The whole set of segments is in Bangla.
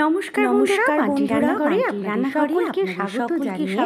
নমস্কার নমস্কার বন্ধুরা করে রান্না সকলকে স্বাগত জানিয়ে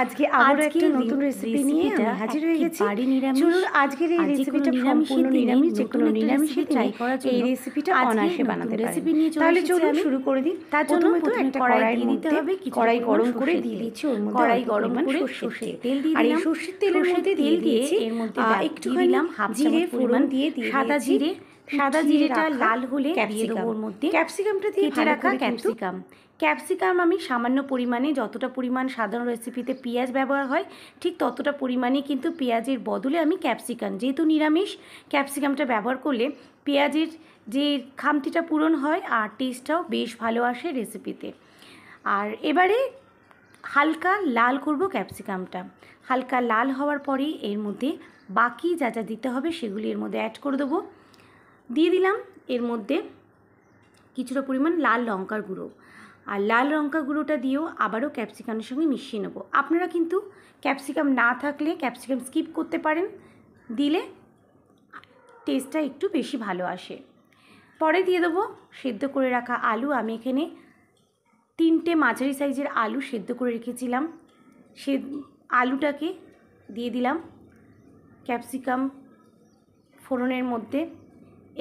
আজকে আবার একটা নতুন রেসিপি নিয়ে হাজির হয়ে গেছি বাড়ি নিরামিষ চলুন আজকের এই রেসিপিটা সম্পূর্ণ নিরামিষ যে কোনো নিরামিষে ট্রাই করার এই রেসিপিটা অনায়াসে বানাতে রেসিপি নিয়ে তাহলে চলুন শুরু করে দিই তার জন্য তো একটা কড়াই দিয়ে দিতে হবে কড়াই গরম করে দিয়ে দিচ্ছি ওর মধ্যে কড়াই গরম করে সর্ষের তেল দিয়ে আর এই সর্ষের তেলের মধ্যে তেল দিয়েছি এর মধ্যে একটু দিলাম হাফ জিরে ফোড়ন দিয়ে দিয়ে সাদা জিরে সাদা জিরেটা লাল হলে দিয়ে দেবো ওর মধ্যে ক্যাপসিকামটা দিয়ে কেটে রাখা ক্যাপসিকাম ক্যাপসিকাম আমি সামান্য পরিমাণে যতটা পরিমাণ সাধারণ রেসিপিতে পেঁয়াজ ব্যবহার হয় ঠিক ততটা পরিমাণে কিন্তু পেঁয়াজের বদলে আমি ক্যাপসিকাম যেহেতু নিরামিষ ক্যাপসিকামটা ব্যবহার করলে পেঁয়াজের যে খামতিটা পূরণ হয় আর টেস্টটাও বেশ ভালো আসে রেসিপিতে আর এবারে হালকা লাল করব ক্যাপসিকামটা হালকা লাল হওয়ার পরেই এর মধ্যে বাকি যা যা দিতে হবে সেগুলি এর মধ্যে অ্যাড করে দেবো দিয়ে দিলাম এর মধ্যে কিছুটা পরিমাণ লাল লঙ্কার গুঁড়ো আর লাল লঙ্কা গুঁড়োটা দিয়েও আবারও ক্যাপসিকামের সঙ্গে মিশিয়ে নেবো আপনারা কিন্তু ক্যাপসিকাম না থাকলে ক্যাপসিকাম স্কিপ করতে পারেন দিলে টেস্টটা একটু বেশি ভালো আসে পরে দিয়ে দেবো সেদ্ধ করে রাখা আলু আমি এখানে তিনটে মাঝারি সাইজের আলু সেদ্ধ করে রেখেছিলাম সে আলুটাকে দিয়ে দিলাম ক্যাপসিকাম ফোড়নের মধ্যে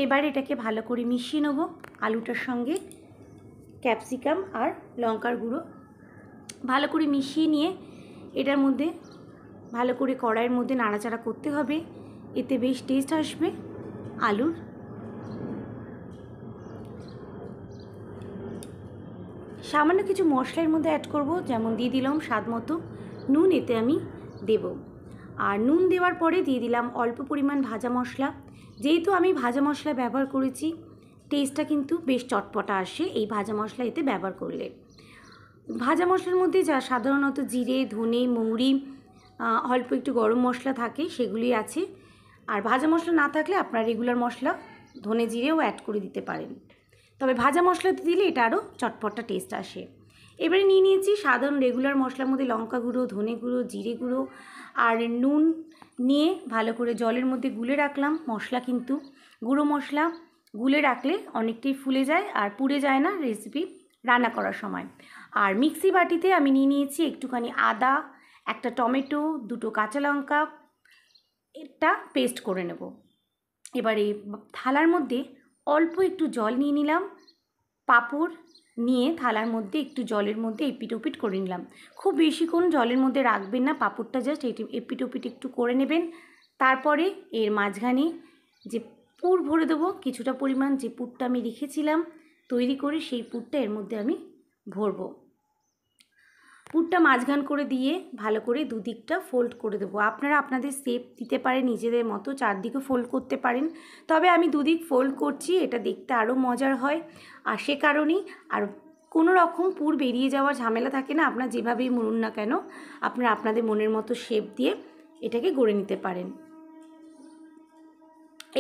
এবার এটাকে ভালো করে মিশিয়ে নেবো আলুটার সঙ্গে ক্যাপসিকাম আর লঙ্কার গুঁড়ো ভালো করে মিশিয়ে নিয়ে এটার মধ্যে ভালো করে কড়াইয়ের মধ্যে নাড়াচাড়া করতে হবে এতে বেশ টেস্ট আসবে আলুর সামান্য কিছু মশলার মধ্যে অ্যাড করব যেমন দিয়ে দিলাম স্বাদ মতো নুন এতে আমি দেব আর নুন দেওয়ার পরে দিয়ে দিলাম অল্প পরিমাণ ভাজা মশলা যেহেতু আমি ভাজা মশলা ব্যবহার করেছি টেস্টটা কিন্তু বেশ চটপটা আসে এই ভাজা মশলা এতে ব্যবহার করলে ভাজা মশলার মধ্যে যা সাধারণত জিরে ধনে মৌরি অল্প একটু গরম মশলা থাকে সেগুলি আছে আর ভাজা মশলা না থাকলে আপনারা রেগুলার মশলা ধনে জিরেও অ্যাড করে দিতে পারেন তবে ভাজা মশলা দিলে এটা আরও চটপটা টেস্ট আসে এবারে নিয়ে নিয়েছি সাধারণ রেগুলার মশলার মধ্যে লঙ্কা গুঁড়ো ধনে গুঁড়ো জিরে গুঁড়ো আর নুন নিয়ে ভালো করে জলের মধ্যে গুলে রাখলাম মশলা কিন্তু গুঁড়ো মশলা গুলে রাখলে অনেকটাই ফুলে যায় আর পুড়ে যায় না রেসিপি রান্না করার সময় আর মিক্সি বাটিতে আমি নিয়ে নিয়েছি একটুখানি আদা একটা টমেটো দুটো কাঁচা লঙ্কা এটা পেস্ট করে নেব এবারে থালার মধ্যে অল্প একটু জল নিয়ে নিলাম পাপড় নিয়ে থালার মধ্যে একটু জলের মধ্যে এপিটোপিট করে নিলাম খুব বেশিক্ষণ জলের মধ্যে রাখবেন না পাঁপড়টা জাস্ট এপিটোপিট একটু করে নেবেন তারপরে এর মাঝখানে যে পুর ভরে দেবো কিছুটা পরিমাণ যে পুরটা আমি রেখেছিলাম তৈরি করে সেই পুরটা এর মধ্যে আমি ভরবো পুরটা মাঝখান করে দিয়ে ভালো করে দুদিকটা ফোল্ড করে দেবো আপনারা আপনাদের শেপ দিতে পারেন নিজেদের মতো চারদিকে ফোল্ড করতে পারেন তবে আমি দুদিক ফোল্ড করছি এটা দেখতে আরও মজার হয় আর সে কারণেই আর কোনো রকম পুর বেরিয়ে যাওয়ার ঝামেলা থাকে না আপনার যেভাবেই মরুন না কেন আপনারা আপনাদের মনের মতো শেপ দিয়ে এটাকে গড়ে নিতে পারেন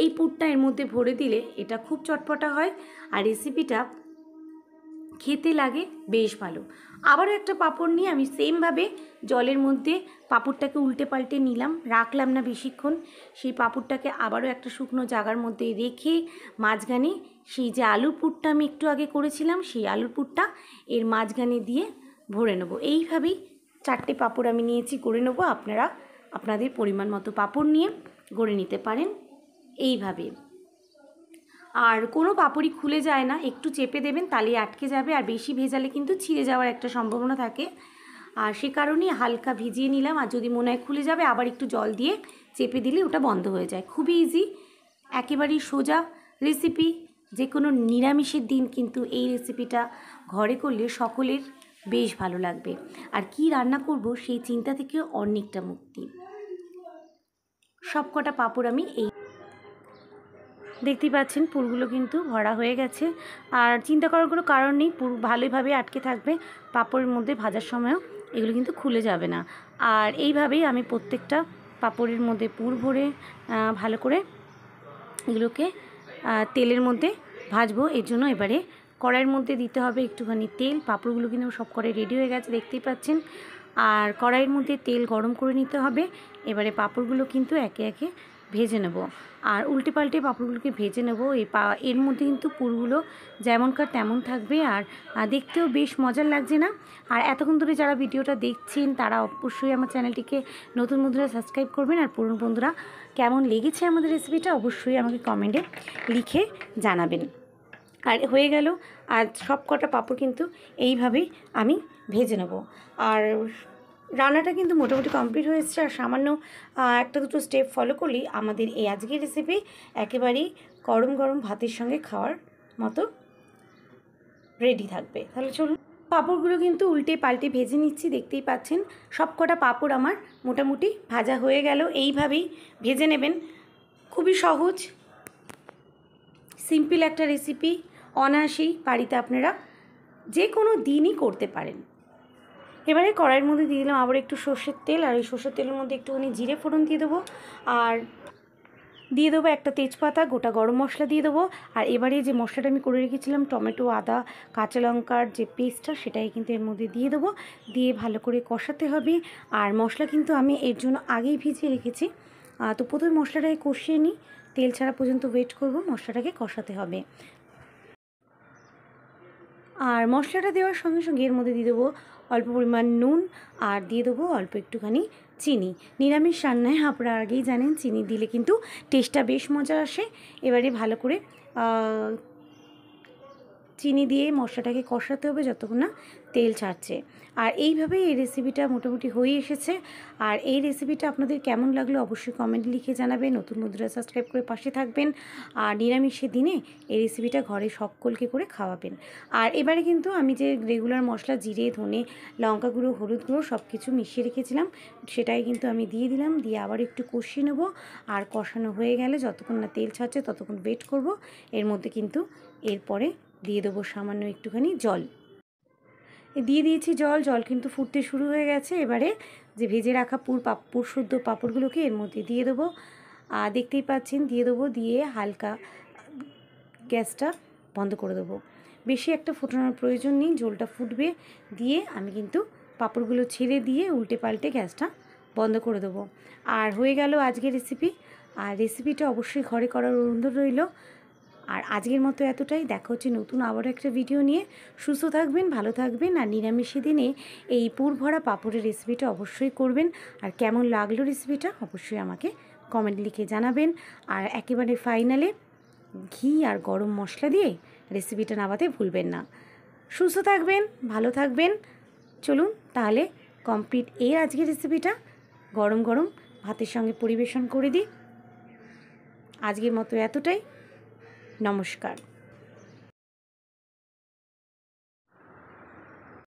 এই পুরটা এর মধ্যে ভরে দিলে এটা খুব চটপটা হয় আর রেসিপিটা খেতে লাগে বেশ ভালো আবারও একটা পাপড় নিয়ে আমি সেমভাবে জলের মধ্যে পাপড়টাকে উল্টে পাল্টে নিলাম রাখলাম না বেশিক্ষণ সেই পাপড়টাকে আবারও একটা শুকনো জাগার মধ্যে রেখে মাঝখানে সেই যে আলুর পুরটা আমি একটু আগে করেছিলাম সেই আলুর পুরটা এর মাঝখানে দিয়ে ভরে নেব এইভাবেই চারটে পাপড় আমি নিয়েছি গড়ে নেবো আপনারা আপনাদের পরিমাণ মতো পাপড় নিয়ে গড়ে নিতে পারেন এইভাবে আর কোনো পাপড়ি খুলে যায় না একটু চেপে দেবেন তালে আটকে যাবে আর বেশি ভেজালে কিন্তু ছিঁড়ে যাওয়ার একটা সম্ভাবনা থাকে আর সে কারণেই হালকা ভিজিয়ে নিলাম আর যদি মনে হয় খুলে যাবে আবার একটু জল দিয়ে চেপে দিলে ওটা বন্ধ হয়ে যায় খুবই ইজি একেবারেই সোজা রেসিপি যে কোনো নিরামিষের দিন কিন্তু এই রেসিপিটা ঘরে করলে সকলের বেশ ভালো লাগবে আর কি রান্না করব সেই চিন্তা থেকে অনেকটা মুক্তি সবকটা পাপড় আমি এই দেখতেই পাচ্ছেন পুলগুলো কিন্তু ভরা হয়ে গেছে আর চিন্তা করার কোনো কারণ নেই পুর ভালোইভাবে আটকে থাকবে পাপড়ের মধ্যে ভাজার সময়ও এগুলো কিন্তু খুলে যাবে না আর এইভাবেই আমি প্রত্যেকটা পাপড়ের মধ্যে পুর ভরে ভালো করে এগুলোকে তেলের মধ্যে ভাজবো এর জন্য এবারে কড়াইয়ের মধ্যে দিতে হবে একটুখানি তেল পাঁপড়গুলো কিন্তু সব করে রেডি হয়ে গেছে দেখতেই পাচ্ছেন আর কড়াইয়ের মধ্যে তেল গরম করে নিতে হবে এবারে পাঁপড়গুলো কিন্তু একে একে ভেজে নেব আর উল্টে পাল্টে পাঁপড়গুলোকে ভেজে নেব এই পা এর মধ্যে কিন্তু পুরগুলো যেমনকার তেমন থাকবে আর দেখতেও বেশ মজার লাগছে না আর এতক্ষণ ধরে যারা ভিডিওটা দেখছেন তারা অবশ্যই আমার চ্যানেলটিকে নতুন বন্ধুরা সাবস্ক্রাইব করবেন আর পুরনো বন্ধুরা কেমন লেগেছে আমাদের রেসিপিটা অবশ্যই আমাকে কমেন্টে লিখে জানাবেন আর হয়ে গেল আর সব কটা পাঁপড় কিন্তু এইভাবেই আমি ভেজে নেব আর রান্নাটা কিন্তু মোটামুটি কমপ্লিট হয়েছে আর সামান্য একটা দুটো স্টেপ ফলো করলেই আমাদের এই আজকের রেসিপি একেবারেই গরম গরম ভাতের সঙ্গে খাওয়ার মতো রেডি থাকবে তাহলে চলুন পাঁপড়গুলো কিন্তু উল্টে পাল্টে ভেজে নিচ্ছি দেখতেই পাচ্ছেন সব কটা পাঁপড় আমার মোটামুটি ভাজা হয়ে গেল এইভাবেই ভেজে নেবেন খুবই সহজ সিম্পল একটা রেসিপি অনাসি বাড়িতে আপনারা যে কোনো দিনই করতে পারেন এবারে কড়াইয়ের মধ্যে দিয়ে দিলাম আবার একটু সর্ষের তেল আর এই সর্ষের তেলের মধ্যে একটুখানি জিরে ফোড়ন দিয়ে দেবো আর দিয়ে দেবো একটা তেজপাতা গোটা গরম মশলা দিয়ে দেবো আর এবারে যে মশলাটা আমি করে রেখেছিলাম টমেটো আদা কাঁচা লঙ্কার যে পেস্টটা সেটাই কিন্তু এর মধ্যে দিয়ে দেবো দিয়ে ভালো করে কষাতে হবে আর মশলা কিন্তু আমি এর জন্য আগেই ভিজিয়ে রেখেছি তো প্রথমে মশলাটাকে কষিয়ে নিই তেল ছাড়া পর্যন্ত ওয়েট করব মশলাটাকে কষাতে হবে আর মশলাটা দেওয়ার সঙ্গে সঙ্গে এর মধ্যে দিয়ে দেবো অল্প পরিমাণ নুন আর দিয়ে দেবো অল্প একটুখানি চিনি নিরামিষ রান্নায় আপনারা আগেই জানেন চিনি দিলে কিন্তু টেস্টটা বেশ মজা আসে এবারে ভালো করে চিনি দিয়ে মশলাটাকে কষাতে হবে যতক্ষণ না তেল ছাড়ছে আর এইভাবেই এই রেসিপিটা মোটামুটি হয়ে এসেছে আর এই রেসিপিটা আপনাদের কেমন লাগলো অবশ্যই কমেন্ট লিখে জানাবেন নতুন মুদ্রা সাবস্ক্রাইব করে পাশে থাকবেন আর নিরামিষের দিনে এই রেসিপিটা ঘরে সকলকে করে খাওয়াবেন আর এবারে কিন্তু আমি যে রেগুলার মশলা জিরে ধনে লঙ্কা গুঁড়ো হলুদ গুঁড়ো সব কিছু মিশিয়ে রেখেছিলাম সেটাই কিন্তু আমি দিয়ে দিলাম দিয়ে আবার একটু কষিয়ে নেবো আর কষানো হয়ে গেলে যতক্ষণ না তেল ছাড়ছে ততক্ষণ ওয়েট করব এর মধ্যে কিন্তু এরপরে দিয়ে দেবো সামান্য একটুখানি জল দিয়ে দিয়েছি জল জল কিন্তু ফুটতে শুরু হয়ে গেছে এবারে যে ভেজে রাখা পুর পাপুর শুদ্ধ পাপড়গুলোকে এর মধ্যে দিয়ে দেবো আর দেখতেই পাচ্ছেন দিয়ে দেবো দিয়ে হালকা গ্যাসটা বন্ধ করে দেবো বেশি একটা ফুটানোর প্রয়োজন নেই জলটা ফুটবে দিয়ে আমি কিন্তু পাপড়গুলো ছেড়ে দিয়ে উল্টে পাল্টে গ্যাসটা বন্ধ করে দেবো আর হয়ে গেল আজকে রেসিপি আর রেসিপিটা অবশ্যই ঘরে করার অনুরোধ রইল আর আজকের মতো এতটাই দেখা হচ্ছে নতুন আবারও একটা ভিডিও নিয়ে সুস্থ থাকবেন ভালো থাকবেন আর নিরামিষি দিনে এই পুর ভরা পাঁপড়ের রেসিপিটা অবশ্যই করবেন আর কেমন লাগলো রেসিপিটা অবশ্যই আমাকে কমেন্ট লিখে জানাবেন আর একেবারে ফাইনালে ঘি আর গরম মশলা দিয়ে রেসিপিটা নামাতে ভুলবেন না সুস্থ থাকবেন ভালো থাকবেন চলুন তাহলে কমপ্লিট এই আজকের রেসিপিটা গরম গরম ভাতের সঙ্গে পরিবেশন করে দিই আজকের মতো এতটাই নমস্কার